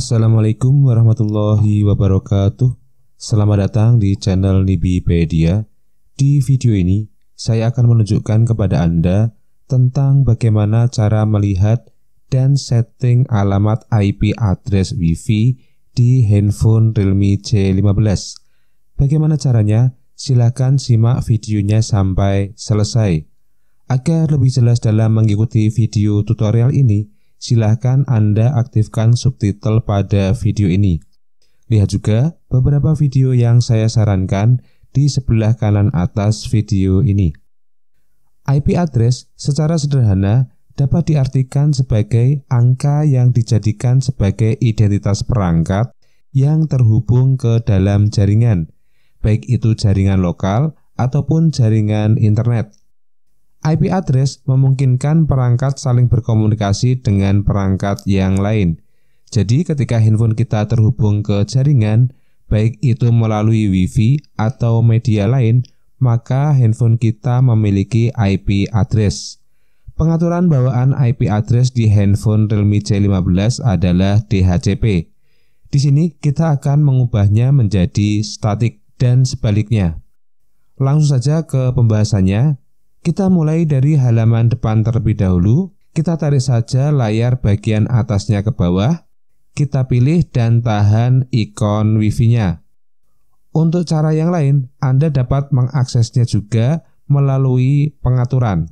Assalamualaikum warahmatullahi wabarakatuh Selamat datang di channel Nibipedia Di video ini, saya akan menunjukkan kepada Anda tentang bagaimana cara melihat dan setting alamat IP address WiFi di handphone Realme C15 Bagaimana caranya? Silahkan simak videonya sampai selesai Agar lebih jelas dalam mengikuti video tutorial ini, silahkan Anda aktifkan subtitle pada video ini. Lihat juga beberapa video yang saya sarankan di sebelah kanan atas video ini. IP address secara sederhana dapat diartikan sebagai angka yang dijadikan sebagai identitas perangkat yang terhubung ke dalam jaringan, baik itu jaringan lokal ataupun jaringan internet. IP address memungkinkan perangkat saling berkomunikasi dengan perangkat yang lain. Jadi ketika handphone kita terhubung ke jaringan, baik itu melalui WiFi atau media lain, maka handphone kita memiliki IP address. Pengaturan bawaan IP address di handphone Realme C15 adalah DHCP. Di sini kita akan mengubahnya menjadi statik dan sebaliknya. Langsung saja ke pembahasannya. Kita mulai dari halaman depan terlebih dahulu. Kita tarik saja layar bagian atasnya ke bawah. Kita pilih dan tahan ikon Wi-Fi-nya. Untuk cara yang lain, Anda dapat mengaksesnya juga melalui pengaturan.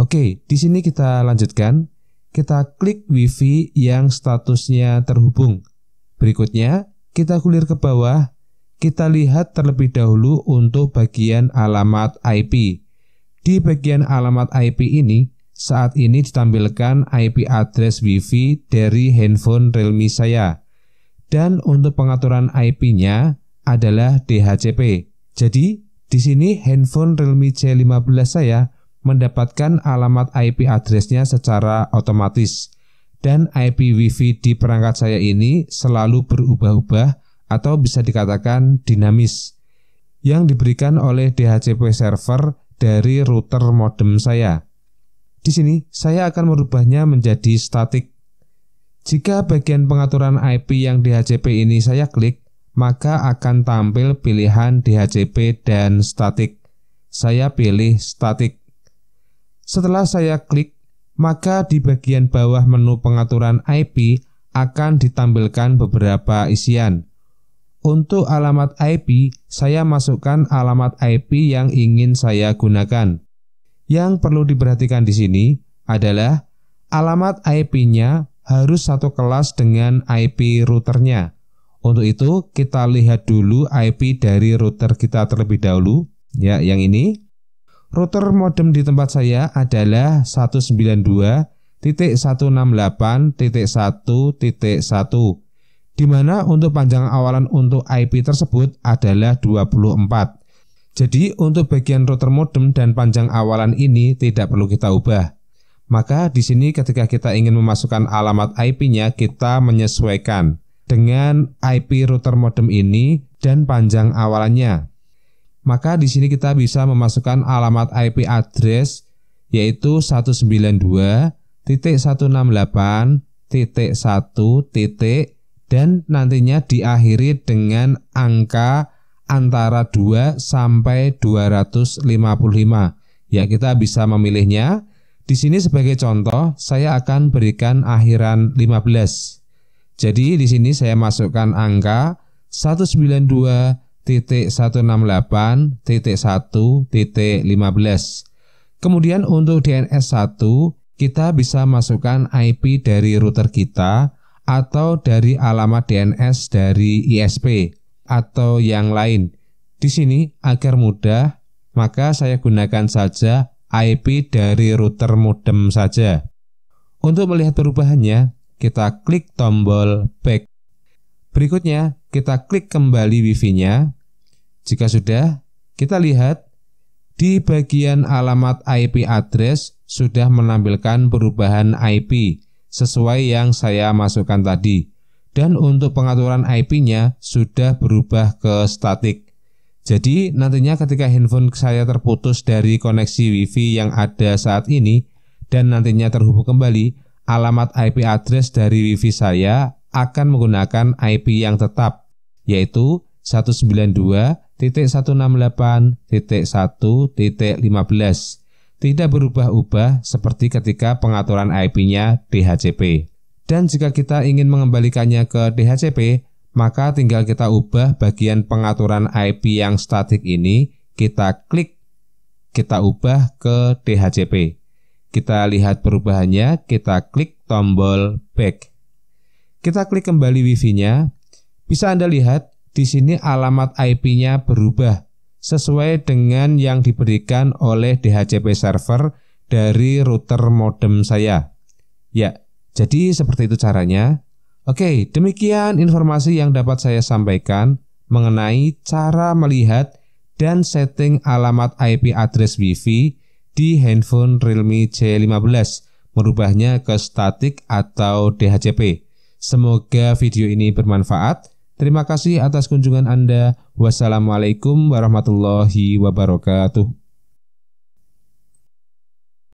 Oke, di sini kita lanjutkan. Kita klik Wi-Fi yang statusnya terhubung. Berikutnya, kita gulir ke bawah. Kita lihat terlebih dahulu untuk bagian alamat IP di bagian alamat IP ini, saat ini ditampilkan IP address WiFi dari handphone Realme saya. Dan untuk pengaturan IP-nya adalah DHCP. Jadi, di sini handphone Realme C15 saya mendapatkan alamat IP addressnya secara otomatis. Dan IP WiFi di perangkat saya ini selalu berubah-ubah atau bisa dikatakan dinamis yang diberikan oleh DHCP server dari router modem saya. Di sini, saya akan merubahnya menjadi statik. Jika bagian pengaturan IP yang DHCP ini saya klik, maka akan tampil pilihan DHCP dan statik. Saya pilih statik. Setelah saya klik, maka di bagian bawah menu pengaturan IP akan ditampilkan beberapa isian. Untuk alamat IP, saya masukkan alamat IP yang ingin saya gunakan. Yang perlu diperhatikan di sini adalah alamat IP-nya harus satu kelas dengan IP routernya. Untuk itu, kita lihat dulu IP dari router kita terlebih dahulu, ya, yang ini. Router modem di tempat saya adalah 192.168.1.1 di mana untuk panjang awalan untuk IP tersebut adalah 24. Jadi untuk bagian router modem dan panjang awalan ini tidak perlu kita ubah. Maka di sini ketika kita ingin memasukkan alamat IP-nya kita menyesuaikan dengan IP router modem ini dan panjang awalannya. Maka di sini kita bisa memasukkan alamat IP address yaitu titik dan nantinya diakhiri dengan angka antara 2 sampai 255. Ya, kita bisa memilihnya. Di sini sebagai contoh, saya akan berikan akhiran 15. Jadi di sini saya masukkan angka 192.168.1.15. Kemudian untuk DNS 1, kita bisa masukkan IP dari router kita atau dari alamat DNS dari ISP atau yang lain. Di sini agar mudah, maka saya gunakan saja IP dari router modem saja. Untuk melihat perubahannya, kita klik tombol back. Berikutnya, kita klik kembali Wi-Fi nya Jika sudah, kita lihat di bagian alamat IP address sudah menampilkan perubahan IP sesuai yang saya masukkan tadi. Dan untuk pengaturan IP-nya sudah berubah ke statik. Jadi nantinya ketika handphone saya terputus dari koneksi Wi-Fi yang ada saat ini dan nantinya terhubung kembali, alamat IP address dari Wi-Fi saya akan menggunakan IP yang tetap, yaitu 192.168.1.15 tidak berubah-ubah seperti ketika pengaturan IP-nya DHCP. Dan jika kita ingin mengembalikannya ke DHCP, maka tinggal kita ubah bagian pengaturan IP yang statik ini, kita klik, kita ubah ke DHCP. Kita lihat perubahannya, kita klik tombol back. Kita klik kembali wi fi nya Bisa Anda lihat di sini alamat IP-nya berubah sesuai dengan yang diberikan oleh DHCP server dari router modem saya. Ya, jadi seperti itu caranya. Oke, demikian informasi yang dapat saya sampaikan mengenai cara melihat dan setting alamat IP address WiFi di handphone Realme C15 merubahnya ke static atau DHCP. Semoga video ini bermanfaat. Terima kasih atas kunjungan Anda. Wassalamualaikum warahmatullahi wabarakatuh.